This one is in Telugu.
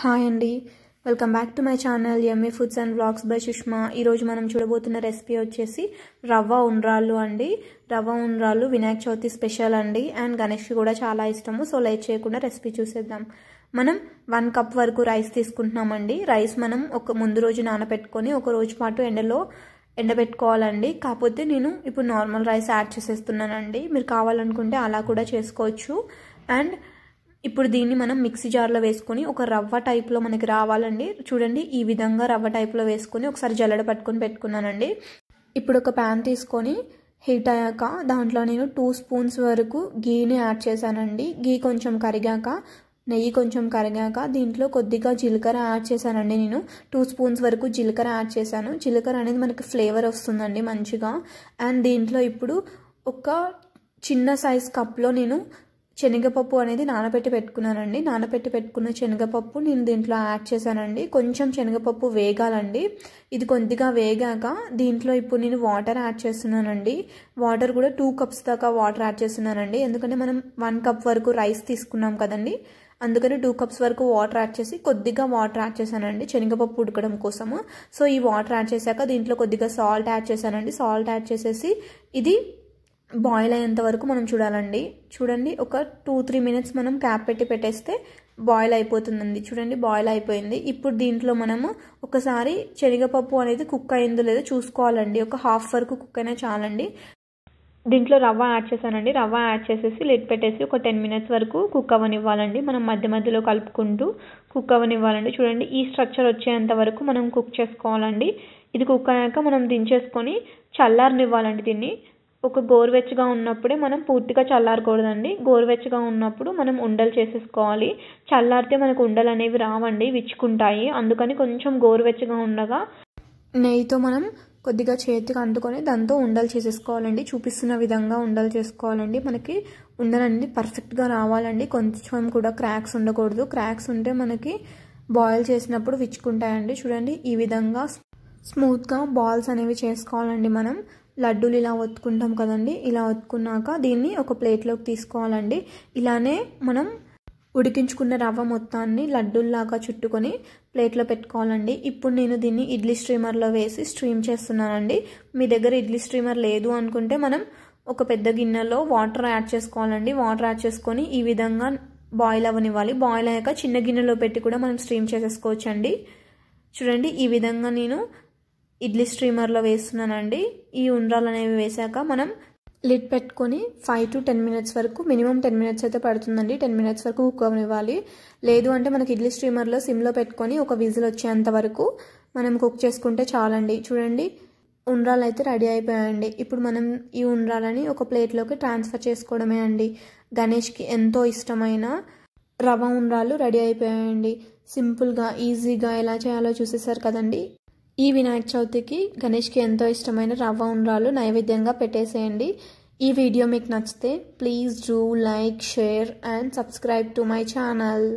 హాయ్ అండి welcome back to my channel M A foods and blogs by Sushma ఈరోజు మనం చూడబోతున్న రెసిపీ వచ్చేసి రవ్వ ఉండ్రాళ్ళు అండి రవ్వ ఉండ్రాళ్ళు వినాయక చవితి స్పెషల్ అండి అండ్ గణేష్కి కూడా చాలా ఇష్టము సో లైట్ చేయకుండా రెసిపీ చూసేద్దాం మనం వన్ కప్ వరకు రైస్ తీసుకుంటున్నామండి రైస్ మనం ఒక ముందు రోజు నానబెట్టుకొని ఒక రోజు పాటు ఎండలో ఎండబెట్టుకోవాలండి కాకపోతే నేను ఇప్పుడు నార్మల్ రైస్ యాడ్ చేసేస్తున్నానండి మీరు కావాలనుకుంటే అలా కూడా చేసుకోవచ్చు అండ్ ఇప్పుడు దీన్ని మనం మిక్సీ జార్లో వేసుకొని ఒక రవ్వ టైప్లో మనకి రావాలండి చూడండి ఈ విధంగా రవ్వ టైప్లో వేసుకొని ఒకసారి జల్లడ పట్టుకొని పెట్టుకున్నానండి ఇప్పుడు ఒక ప్యాన్ తీసుకొని హీట్ అయ్యాక దాంట్లో నేను టూ స్పూన్స్ వరకు గీని యాడ్ చేశానండి గీ కొంచెం కరిగాక నెయ్యి కొంచెం కరిగాక దీంట్లో కొద్దిగా జీలకర్ర యాడ్ చేశానండి నేను టూ స్పూన్స్ వరకు జీలకర్ర యాడ్ చేశాను జీలకర్ర అనేది మనకి ఫ్లేవర్ వస్తుందండి మంచిగా అండ్ దీంట్లో ఇప్పుడు ఒక చిన్న సైజ్ కప్లో నేను శనగపప్పు అనేది నానబెట్టి పెట్టుకున్నానండి నానబెట్టి పెట్టుకున్న శనగపప్పు నేను దీంట్లో యాడ్ చేశానండి కొంచెం శనగపప్పు వేగాలండి ఇది కొద్దిగా వేగాక దీంట్లో ఇప్పుడు నేను వాటర్ యాడ్ చేస్తున్నానండి వాటర్ కూడా టూ కప్స్ దాకా వాటర్ యాడ్ చేస్తున్నానండి ఎందుకంటే మనం వన్ కప్ వరకు రైస్ తీసుకున్నాం కదండి అందుకని టూ కప్స్ వరకు వాటర్ యాడ్ చేసి కొద్దిగా వాటర్ యాడ్ చేశానండి శనగపప్పు ఉడకడం కోసము సో ఈ వాటర్ యాడ్ చేశాక దీంట్లో కొద్దిగా సాల్ట్ యాడ్ చేశానండి సాల్ట్ యాడ్ చేసేసి ఇది బాయిల్ అయ్యేంత వరకు మనం చూడాలండి చూడండి ఒక టూ త్రీ మినిట్స్ మనం క్యాప్ పెట్టి పెట్టేస్తే బాయిల్ అయిపోతుందండి చూడండి బాయిల్ అయిపోయింది ఇప్పుడు దీంట్లో మనము ఒకసారి శనగపప్పు అనేది కుక్ అయిందో లేదో చూసుకోవాలండి ఒక హాఫ్ వరకు కుక్ అయినా చాలండి దీంట్లో రవ్వ యాడ్ చేశానండి రవ్వ యాడ్ చేసేసి లిడ్ పెట్టేసి ఒక టెన్ మినిట్స్ వరకు కుక్ అవ్వనివ్వాలండి మనం మధ్య మధ్యలో కలుపుకుంటూ కుక్ అవ్వనివ్వాలండి చూడండి ఈ స్ట్రక్చర్ వచ్చేంత వరకు మనం కుక్ చేసుకోవాలండి ఇది కుక్ అయ్యాక మనం దించేసుకొని చల్లారనివ్వాలండి దీన్ని ఒక గోరువెచ్చగా ఉన్నప్పుడే మనం పూర్తిగా చల్లారకూడదండి గోరువెచ్చగా ఉన్నప్పుడు మనం ఉండలు చేసేసుకోవాలి చల్లారితే మనకు ఉండలు అనేవి రావండి విచ్చుకుంటాయి అందుకని కొంచెం గోరువెచ్చగా ఉండగా నెయ్యితో మనం కొద్దిగా చేతికి అందుకొని దాంతో ఉండలు చేసేసుకోవాలండి చూపిస్తున్న విధంగా ఉండలు చేసుకోవాలండి మనకి ఉండలు అనేది పర్ఫెక్ట్గా రావాలండి కొంచెం కూడా క్రాక్స్ ఉండకూడదు క్రాక్స్ ఉంటే మనకి బాయిల్ చేసినప్పుడు విచ్చుకుంటాయండి చూడండి ఈ విధంగా స్మూత్గా బాల్స్ అనేవి చేసుకోవాలండి మనం లడ్డూలు ఇలా ఒత్తుకుంటాం కదండి ఇలా ఒత్తుకున్నాక దీన్ని ఒక ప్లేట్లోకి తీసుకోవాలండి ఇలానే మనం ఉడికించుకున్న రవ్వ మొత్తాన్ని లడ్డూల్లాగా చుట్టుకొని ప్లేట్లో పెట్టుకోవాలండి ఇప్పుడు నేను దీన్ని ఇడ్లీ స్ట్రీమర్లో వేసి స్ట్రీమ్ చేస్తున్నానండి మీ దగ్గర ఇడ్లీ స్ట్రీమర్ లేదు అనుకుంటే మనం ఒక పెద్ద గిన్నెలో వాటర్ యాడ్ చేసుకోవాలండి వాటర్ యాడ్ చేసుకొని ఈ విధంగా బాయిల్ అవ్వనివ్వాలి బాయిల్ అయ్యాక చిన్న గిన్నెలో పెట్టి కూడా మనం స్ట్రీమ్ చేసేసుకోవచ్చండి చూడండి ఈ విధంగా నేను ఇడ్లీ స్ట్రీమర్లో వేస్తున్నానండి ఈ ఉండ్రాలు అనేవి వేశాక మనం లిడ్ పెట్టుకొని ఫైవ్ టు టెన్ మినిట్స్ వరకు మినిమం టెన్ మినిట్స్ అయితే పడుతుందండి టెన్ మినిట్స్ వరకు కుక్ అవ్వనివ్వాలి లేదు అంటే మనకి ఇడ్లీ స్ట్రీమర్లో సిమ్లో పెట్టుకొని ఒక విజిల్ వచ్చేంత వరకు మనం కుక్ చేసుకుంటే చాలండి చూడండి ఉండ్రాలు అయితే రెడీ అయిపోయాయండి ఇప్పుడు మనం ఈ ఉండ్రాలని ఒక ప్లేట్లోకి ట్రాన్స్ఫర్ చేసుకోవడమే అండి గణేష్కి ఎంతో ఇష్టమైన రవ ఉండ్రాలు రెడీ అయిపోయాయండి సింపుల్గా ఈజీగా ఎలా చేయాలో చూసేసారు కదండి ఈ వినాయక చవితికి గణేష్కి ఎంతో ఇష్టమైన రవ్వ ఉండ్రాలు నైవేద్యంగా పెట్టేసేయండి ఈ వీడియో మీకు నచ్చితే please do like share and subscribe to my channel